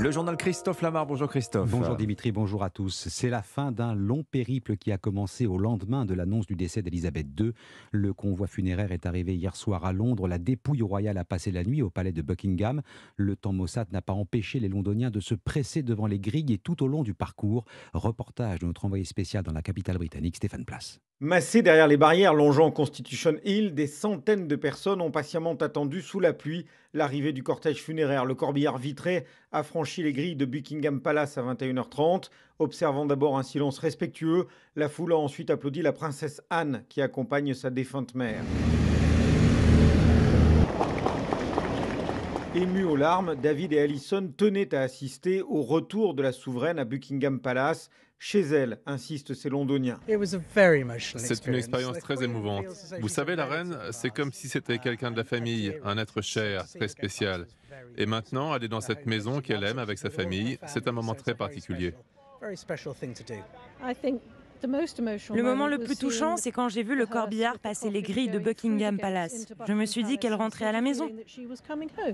Le journal Christophe Lamar. Bonjour Christophe. Bonjour Dimitri, bonjour à tous. C'est la fin d'un long périple qui a commencé au lendemain de l'annonce du décès d'Elisabeth II. Le convoi funéraire est arrivé hier soir à Londres. La dépouille royale a passé la nuit au palais de Buckingham. Le temps maussade n'a pas empêché les Londoniens de se presser devant les grilles et tout au long du parcours. Reportage de notre envoyé spécial dans la capitale britannique, Stéphane Place. Massés derrière les barrières longeant Constitution Hill, des centaines de personnes ont patiemment attendu sous la pluie l'arrivée du cortège funéraire. Le corbillard vitré a franchi les grilles de Buckingham Palace à 21h30, observant d'abord un silence respectueux. La foule a ensuite applaudi la princesse Anne qui accompagne sa défunte mère. Émus aux larmes, David et Allison tenaient à assister au retour de la souveraine à Buckingham Palace chez elle, insistent ces Londoniens. C'est une expérience très émouvante. Vous savez, la reine, c'est comme si c'était quelqu'un de la famille, un être cher, très spécial. Et maintenant, elle est dans cette maison qu'elle aime avec sa famille. C'est un moment très particulier. Le moment le plus touchant, c'est quand j'ai vu le corbillard passer les grilles de Buckingham Palace. Je me suis dit qu'elle rentrait à la maison.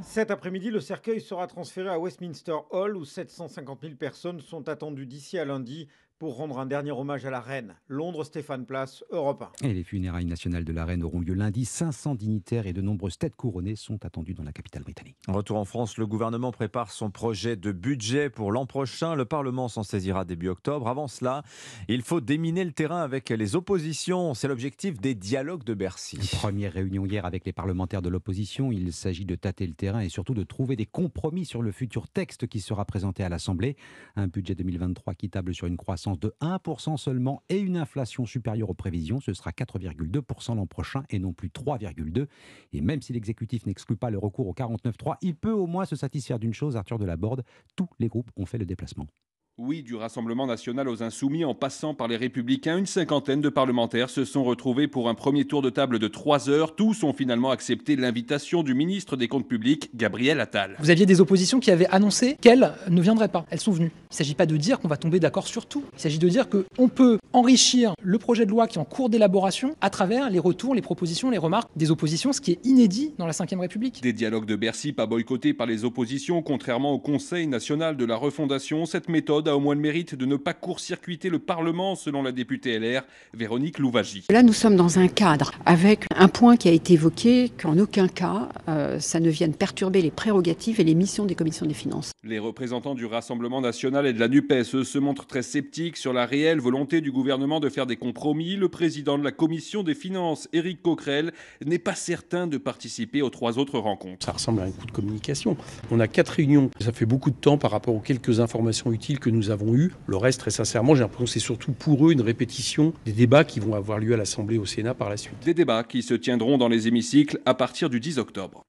Cet après-midi, le cercueil sera transféré à Westminster Hall où 750 000 personnes sont attendues d'ici à lundi pour rendre un dernier hommage à la reine. Londres, Stéphane Place, Europe 1. Et les funérailles nationales de la reine auront lieu lundi. 500 dignitaires et de nombreuses têtes couronnées sont attendues dans la capitale britannique. retour en France, le gouvernement prépare son projet de budget pour l'an prochain. Le Parlement s'en saisira début octobre. Avant cela, il faut déminer le terrain avec les oppositions. C'est l'objectif des dialogues de Bercy. première réunion hier avec les parlementaires de l'opposition. Il s'agit de tâter le terrain et surtout de trouver des compromis sur le futur texte qui sera présenté à l'Assemblée. Un budget 2023 qui table sur une croissance de 1% seulement et une inflation supérieure aux prévisions, ce sera 4,2% l'an prochain et non plus 3,2%. Et même si l'exécutif n'exclut pas le recours au 49.3, il peut au moins se satisfaire d'une chose, Arthur Delaborde, tous les groupes ont fait le déplacement. Oui, du Rassemblement national aux Insoumis en passant par les Républicains, une cinquantaine de parlementaires se sont retrouvés pour un premier tour de table de trois heures. Tous ont finalement accepté l'invitation du ministre des Comptes publics, Gabriel Attal. Vous aviez des oppositions qui avaient annoncé qu'elles ne viendraient pas. Elles sont venues. Il ne s'agit pas de dire qu'on va tomber d'accord sur tout. Il s'agit de dire qu'on peut enrichir le projet de loi qui est en cours d'élaboration à travers les retours, les propositions, les remarques des oppositions, ce qui est inédit dans la Ve République. Des dialogues de Bercy pas boycottés par les oppositions, contrairement au Conseil national de la refondation, cette méthode a au moins le mérite de ne pas court-circuiter le Parlement, selon la députée LR, Véronique Louvagie. Là, nous sommes dans un cadre avec un point qui a été évoqué, qu'en aucun cas, euh, ça ne vienne perturber les prérogatives et les missions des commissions des finances. Les représentants du Rassemblement national et de la NUPES e se montrent très sceptiques sur la réelle volonté du gouvernement de faire des compromis. Le président de la commission des finances, Éric Coquerel, n'est pas certain de participer aux trois autres rencontres. Ça ressemble à un coup de communication. On a quatre réunions. Ça fait beaucoup de temps par rapport aux quelques informations utiles que nous avons eues. Le reste, très sincèrement, j'ai l'impression que c'est surtout pour eux une répétition des débats qui vont avoir lieu à l'Assemblée et au Sénat par la suite. Des débats qui se tiendront dans les hémicycles à partir du 10 octobre.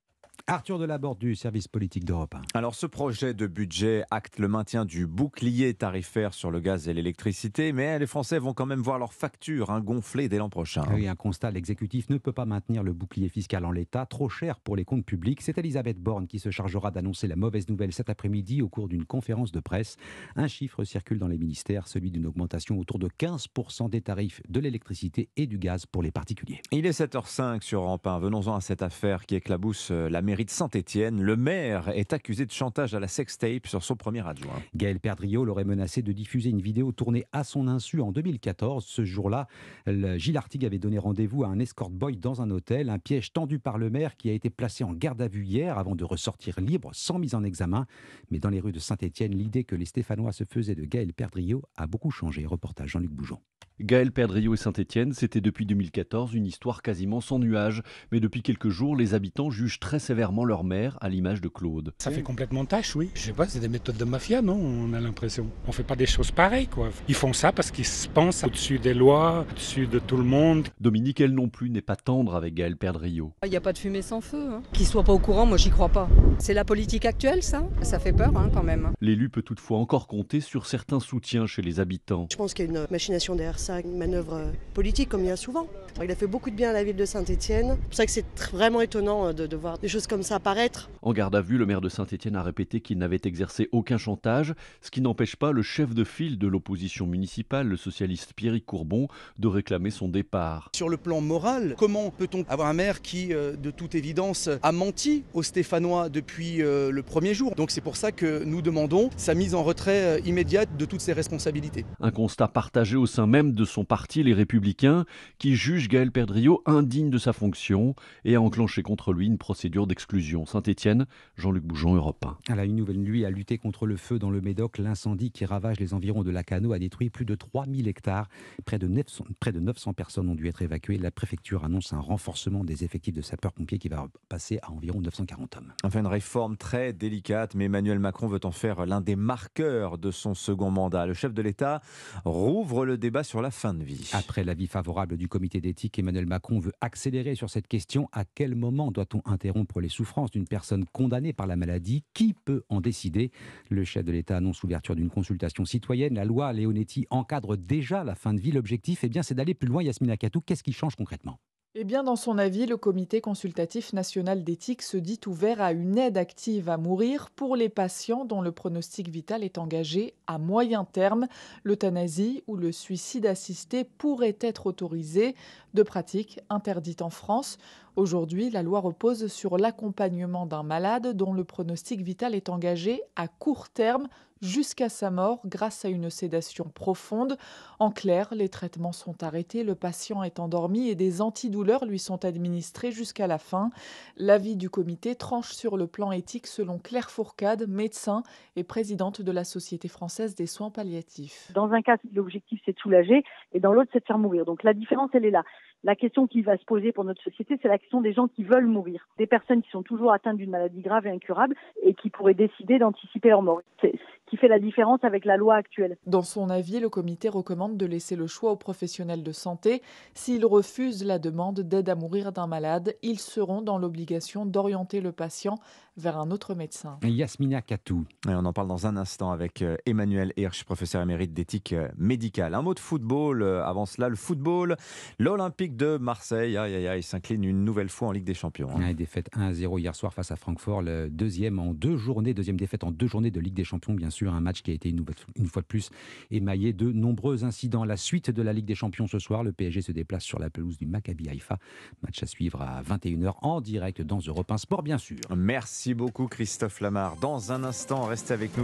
Arthur Delaborde du service politique d'Europe Alors ce projet de budget acte le maintien du bouclier tarifaire sur le gaz et l'électricité, mais les Français vont quand même voir leurs factures hein, gonfler dès l'an prochain. Hein. Oui, un constat, l'exécutif ne peut pas maintenir le bouclier fiscal en l'état, trop cher pour les comptes publics. C'est Elisabeth Borne qui se chargera d'annoncer la mauvaise nouvelle cet après-midi au cours d'une conférence de presse. Un chiffre circule dans les ministères, celui d'une augmentation autour de 15% des tarifs de l'électricité et du gaz pour les particuliers. Il est 7h05 sur Rampin, venons-en à cette affaire qui éclabousse euh, la mairie mairie de Saint-Étienne. Le maire est accusé de chantage à la sextape sur son premier adjoint. Hein. Gaël Perdriau l'aurait menacé de diffuser une vidéo tournée à son insu en 2014. Ce jour-là, Gilles Artigue avait donné rendez-vous à un escort boy dans un hôtel, un piège tendu par le maire qui a été placé en garde à vue hier avant de ressortir libre sans mise en examen. Mais dans les rues de Saint-Étienne, l'idée que les Stéphanois se faisaient de Gaël Perdriau a beaucoup changé. Reportage Jean-Luc Boujon. Gaël Perdriau et saint etienne c'était depuis 2014 une histoire quasiment sans nuages. Mais depuis quelques jours, les habitants jugent très sévèrement leur maire, à l'image de Claude. Ça fait complètement tâche, oui. Je sais pas, c'est des méthodes de mafia, non On a l'impression. On fait pas des choses pareilles, quoi. Ils font ça parce qu'ils se pensent au-dessus des lois, au-dessus de tout le monde. Dominique, elle non plus, n'est pas tendre avec Gaël Perdriau. Il n'y a pas de fumée sans feu. Hein. soit soit pas au courant, moi j'y crois pas. C'est la politique actuelle, ça Ça fait peur, hein, quand même. L'élu peut toutefois encore compter sur certains soutiens chez les habitants. Je pense qu'il y a une machination derrière ça une manœuvre politique, comme il y a souvent. Il a fait beaucoup de bien à la ville de Saint-Etienne. C'est pour ça que c'est vraiment étonnant euh, de, de, voir des choses comme ça apparaître. En garde à vue, le maire de Saint-Etienne a répété qu'il n'avait exercé aucun chantage, ce qui n'empêche pas le chef de file de l'opposition municipale, le socialiste Pierre Courbon, de réclamer son départ. Sur le plan moral, comment peut-on avoir un maire qui, euh, de toute évidence, a menti aux Stéphanois depuis euh, le premier jour Donc c'est pour ça que nous demandons sa mise en retrait immédiate de toutes ses responsabilités. Un constat partagé au sein même de son parti, les Républicains, qui juge Gaël Perdriau indigne de sa fonction et a enclenché contre lui une procédure d'exclusion. Saint-Étienne, Jean-Luc Boujon, Europe 1. une nouvelle nuit à lutté contre le feu dans le Médoc. L'incendie qui ravage les environs de Lacano a détruit plus de 3000 hectares. Près de 900, près de 900 personnes ont dû être évacuées. La préfecture annonce un renforcement des effectifs de sapeurs-pompiers qui va passer à environ 940 hommes. Enfin, une réforme très délicate, mais Emmanuel Macron veut en faire l'un des marqueurs de son second mandat. Le chef de l'État rouvre le débat sur la fin de vie. Après l'avis favorable du comité d'éthique, Emmanuel Macron veut accélérer sur cette question. À quel moment doit-on interrompre les souffrances d'une personne condamnée par la maladie Qui peut en décider Le chef de l'État annonce l'ouverture d'une consultation citoyenne. La loi Leonetti encadre déjà la fin de vie. L'objectif, eh bien, c'est d'aller plus loin. Yasmina Katou, qu'est-ce qui change concrètement eh bien, dans son avis, le Comité consultatif national d'éthique se dit ouvert à une aide active à mourir pour les patients dont le pronostic vital est engagé à moyen terme. L'euthanasie ou le suicide assisté pourraient être autorisés, de pratiques interdites en France. Aujourd'hui, la loi repose sur l'accompagnement d'un malade dont le pronostic vital est engagé à court terme jusqu'à sa mort grâce à une sédation profonde. En clair, les traitements sont arrêtés, le patient est endormi et des antidouleurs lui sont administrés jusqu'à la fin. L'avis du comité tranche sur le plan éthique selon Claire Fourcade, médecin et présidente de la Société française des soins palliatifs. Dans un cas, l'objectif c'est de soulager et dans l'autre c'est de faire mourir. Donc la différence elle est là. La question qui va se poser pour notre société, c'est la question des gens qui veulent mourir, des personnes qui sont toujours atteintes d'une maladie grave et incurable et qui pourraient décider d'anticiper leur mort. C'est ce qui fait la différence avec la loi actuelle. Dans son avis, le comité recommande de laisser le choix aux professionnels de santé. S'ils refusent la demande d'aide à mourir d'un malade, ils seront dans l'obligation d'orienter le patient vers un autre médecin. Yasmina Katou, on en parle dans un instant avec euh, Emmanuel Hirsch, professeur émérite d'éthique euh, médicale. Un mot de football euh, avant cela, le football, l'Olympique de Marseille. Aïe, aïe, s'incline une nouvelle fois en Ligue des Champions. Hein. Une défaite 1 0 hier soir face à Francfort, deuxième en deux journées, deuxième défaite en deux journées de Ligue des Champions, bien sûr. Un match qui a été une, fois de plus émaillé de nombreux incidents. La suite de la Ligue des Champions ce soir, le PSG se déplace sur la pelouse du Maccabi Haïfa. Match à suivre à 21h en direct dans Europe 1 Sport, bien sûr. Merci beaucoup, Christophe Lamar. Dans un instant, restez avec nous.